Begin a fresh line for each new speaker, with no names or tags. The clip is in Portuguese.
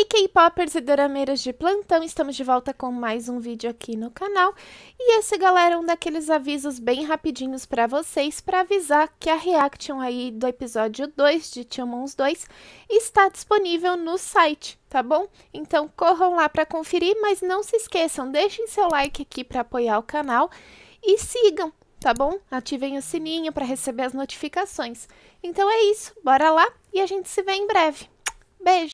aí, k poppers e dorameiras de plantão, estamos de volta com mais um vídeo aqui no canal. E esse, galera, é um daqueles avisos bem rapidinhos para vocês, para avisar que a reaction aí do episódio 2 de Tiamons 2 está disponível no site, tá bom? Então corram lá para conferir, mas não se esqueçam, deixem seu like aqui para apoiar o canal e sigam, tá bom? Ativem o sininho para receber as notificações. Então é isso, bora lá e a gente se vê em breve. Beijo!